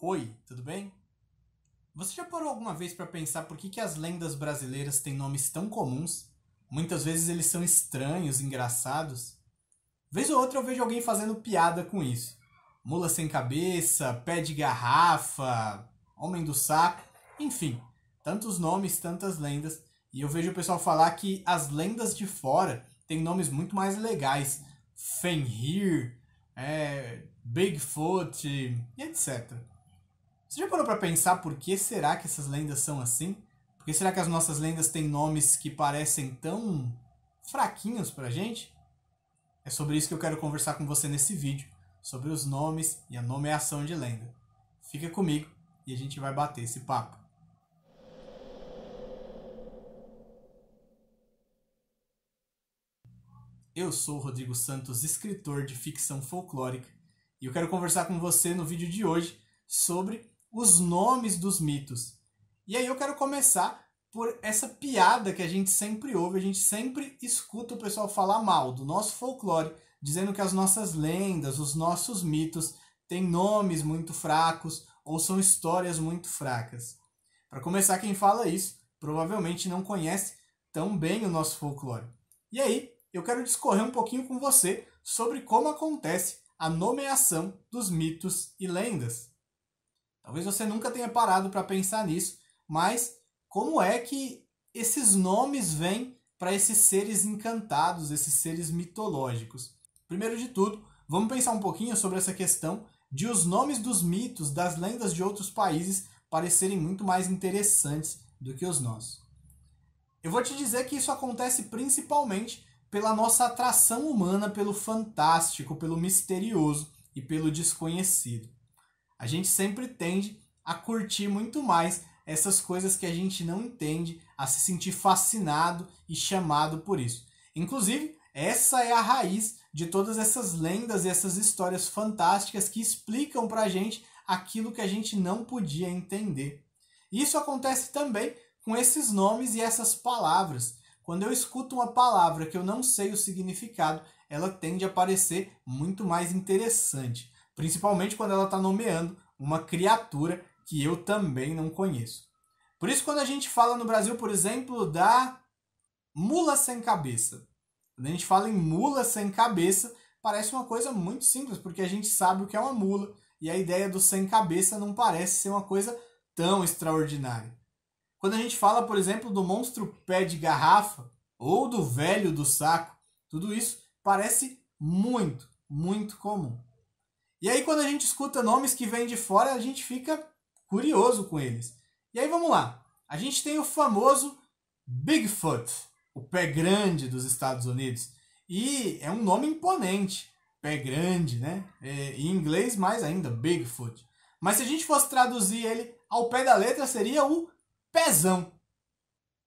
Oi, tudo bem? Você já parou alguma vez para pensar por que, que as lendas brasileiras têm nomes tão comuns? Muitas vezes eles são estranhos, engraçados. Vez ou outra eu vejo alguém fazendo piada com isso. Mula sem cabeça, pé de garrafa, homem do saco, enfim, tantos nomes, tantas lendas. E eu vejo o pessoal falar que as lendas de fora têm nomes muito mais legais. Fenrir, é, Bigfoot e etc. Você já parou para pensar por que será que essas lendas são assim? Por que será que as nossas lendas têm nomes que parecem tão fraquinhos pra gente? É sobre isso que eu quero conversar com você nesse vídeo, sobre os nomes e a nomeação de lenda. Fica comigo e a gente vai bater esse papo. Eu sou Rodrigo Santos, escritor de ficção folclórica, e eu quero conversar com você no vídeo de hoje sobre os nomes dos mitos. E aí eu quero começar por essa piada que a gente sempre ouve, a gente sempre escuta o pessoal falar mal do nosso folclore, dizendo que as nossas lendas, os nossos mitos têm nomes muito fracos ou são histórias muito fracas. Para começar, quem fala isso provavelmente não conhece tão bem o nosso folclore. E aí, eu quero discorrer um pouquinho com você sobre como acontece a nomeação dos mitos e lendas. Talvez você nunca tenha parado para pensar nisso, mas como é que esses nomes vêm para esses seres encantados, esses seres mitológicos? Primeiro de tudo, vamos pensar um pouquinho sobre essa questão de os nomes dos mitos, das lendas de outros países parecerem muito mais interessantes do que os nossos. Eu vou te dizer que isso acontece principalmente pela nossa atração humana pelo fantástico, pelo misterioso e pelo desconhecido a gente sempre tende a curtir muito mais essas coisas que a gente não entende, a se sentir fascinado e chamado por isso. Inclusive, essa é a raiz de todas essas lendas e essas histórias fantásticas que explicam para a gente aquilo que a gente não podia entender. Isso acontece também com esses nomes e essas palavras. Quando eu escuto uma palavra que eu não sei o significado, ela tende a parecer muito mais interessante. Principalmente quando ela está nomeando uma criatura que eu também não conheço. Por isso, quando a gente fala no Brasil, por exemplo, da mula sem cabeça. Quando a gente fala em mula sem cabeça, parece uma coisa muito simples, porque a gente sabe o que é uma mula. E a ideia do sem cabeça não parece ser uma coisa tão extraordinária. Quando a gente fala, por exemplo, do monstro pé de garrafa ou do velho do saco, tudo isso parece muito, muito comum. E aí, quando a gente escuta nomes que vêm de fora, a gente fica curioso com eles. E aí, vamos lá. A gente tem o famoso Bigfoot, o pé grande dos Estados Unidos. E é um nome imponente. Pé grande, né? É, em inglês, mais ainda, Bigfoot. Mas se a gente fosse traduzir ele ao pé da letra, seria o pezão.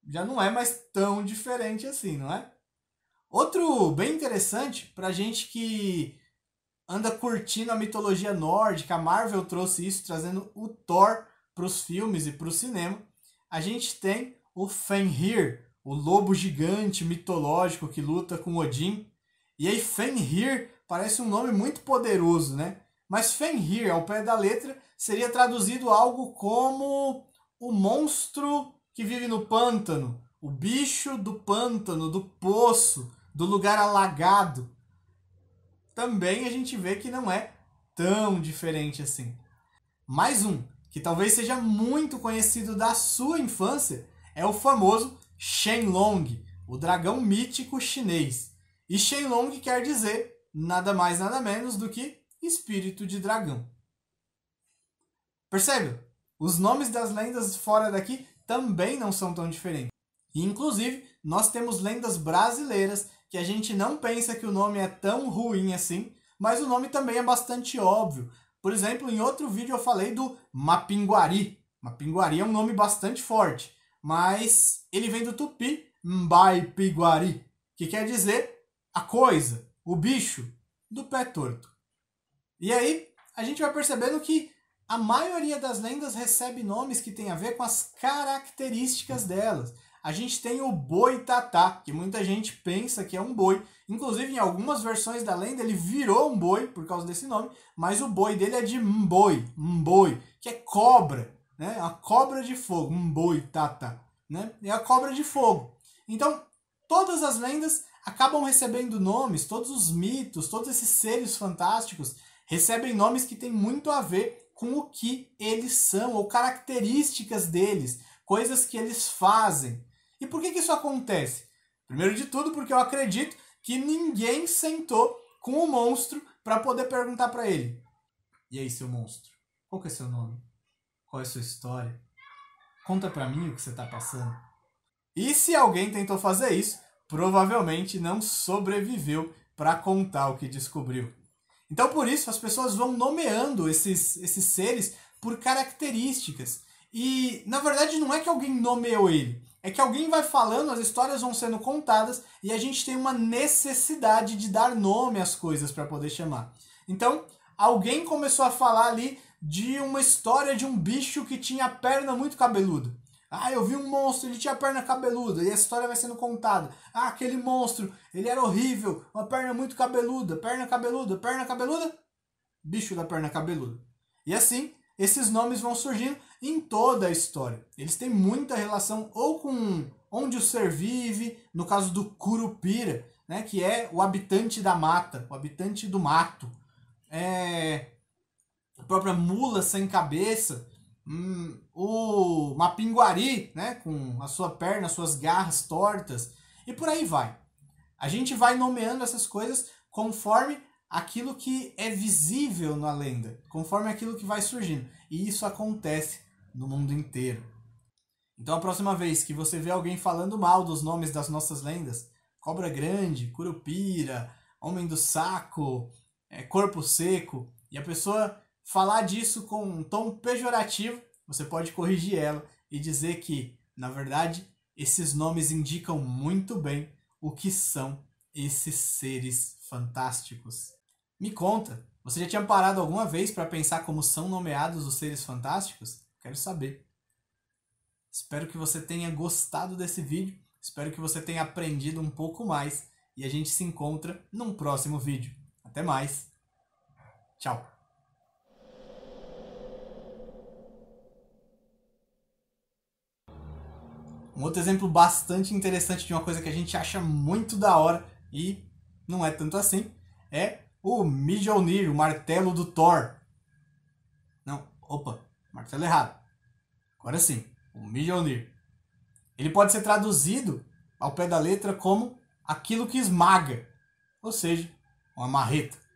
Já não é mais tão diferente assim, não é? Outro bem interessante para gente que anda curtindo a mitologia nórdica. A Marvel trouxe isso, trazendo o Thor para os filmes e para o cinema. A gente tem o Fenrir, o lobo gigante mitológico que luta com Odin. E aí Fenrir parece um nome muito poderoso, né? Mas Fenrir, ao pé da letra, seria traduzido algo como o monstro que vive no pântano, o bicho do pântano, do poço, do lugar alagado também a gente vê que não é tão diferente assim. Mais um, que talvez seja muito conhecido da sua infância, é o famoso Shenlong, o dragão mítico chinês. E Shenlong quer dizer nada mais nada menos do que espírito de dragão. Percebe? Os nomes das lendas fora daqui também não são tão diferentes. inclusive, nós temos lendas brasileiras que a gente não pensa que o nome é tão ruim assim, mas o nome também é bastante óbvio. Por exemplo, em outro vídeo eu falei do Mapinguari. Mapinguari é um nome bastante forte, mas ele vem do tupi Mbaipiguari, que quer dizer a coisa, o bicho, do pé torto. E aí a gente vai percebendo que a maioria das lendas recebe nomes que têm a ver com as características delas a gente tem o boi tatá, que muita gente pensa que é um boi. Inclusive, em algumas versões da lenda, ele virou um boi por causa desse nome, mas o boi dele é de mboi, mboi, que é cobra, né? A cobra de fogo, mboi tatá, né? É a cobra de fogo. Então, todas as lendas acabam recebendo nomes, todos os mitos, todos esses seres fantásticos recebem nomes que têm muito a ver com o que eles são ou características deles, coisas que eles fazem, e por que, que isso acontece? Primeiro de tudo, porque eu acredito que ninguém sentou com o monstro para poder perguntar para ele: E aí, seu monstro? Qual que é seu nome? Qual é sua história? Conta para mim o que você tá passando. E se alguém tentou fazer isso, provavelmente não sobreviveu para contar o que descobriu. Então, por isso, as pessoas vão nomeando esses, esses seres por características. E, na verdade, não é que alguém nomeou ele, é que alguém vai falando, as histórias vão sendo contadas e a gente tem uma necessidade de dar nome às coisas para poder chamar. Então, alguém começou a falar ali de uma história de um bicho que tinha perna muito cabeluda. Ah, eu vi um monstro, ele tinha perna cabeluda, e a história vai sendo contada. Ah, aquele monstro, ele era horrível, uma perna muito cabeluda, perna cabeluda, perna cabeluda, bicho da perna cabeluda. E assim, esses nomes vão surgindo em toda a história. Eles têm muita relação ou com onde o ser vive, no caso do Curupira, né, que é o habitante da mata, o habitante do mato. É, a própria mula sem cabeça, hum, o Mapinguari, né, com a sua perna, suas garras tortas, e por aí vai. A gente vai nomeando essas coisas conforme aquilo que é visível na lenda, conforme aquilo que vai surgindo. E isso acontece no mundo inteiro. Então, a próxima vez que você vê alguém falando mal dos nomes das nossas lendas, Cobra Grande, Curupira, Homem do Saco, é, Corpo Seco, e a pessoa falar disso com um tom pejorativo, você pode corrigir ela e dizer que, na verdade, esses nomes indicam muito bem o que são esses seres fantásticos. Me conta, você já tinha parado alguma vez para pensar como são nomeados os seres fantásticos? Quero saber. Espero que você tenha gostado desse vídeo. Espero que você tenha aprendido um pouco mais. E a gente se encontra num próximo vídeo. Até mais. Tchau. Um outro exemplo bastante interessante de uma coisa que a gente acha muito da hora e não é tanto assim é o Mjolnir, o martelo do Thor. Não, opa, Martelo errado. Agora sim, o Mjolnir. Ele pode ser traduzido ao pé da letra como aquilo que esmaga, ou seja, uma marreta.